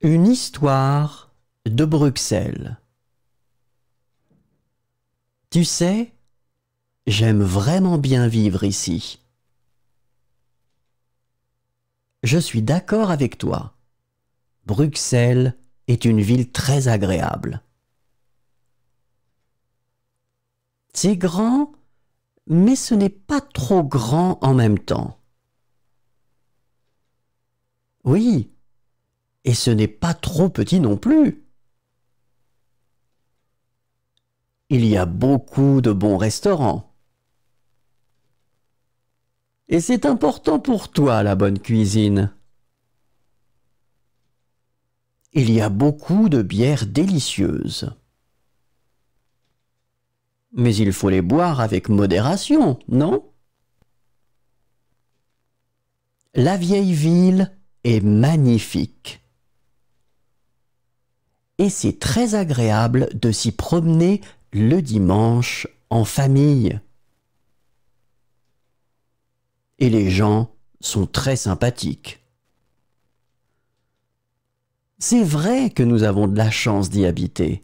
Une histoire de Bruxelles. Tu sais, j'aime vraiment bien vivre ici. Je suis d'accord avec toi. Bruxelles est une ville très agréable. C'est grand, mais ce n'est pas trop grand en même temps. Oui, et ce n'est pas trop petit non plus. Il y a beaucoup de bons restaurants. Et c'est important pour toi la bonne cuisine. Il y a beaucoup de bières délicieuses. Mais il faut les boire avec modération, non La vieille ville est magnifique et c'est très agréable de s'y promener le dimanche en famille. Et les gens sont très sympathiques. C'est vrai que nous avons de la chance d'y habiter.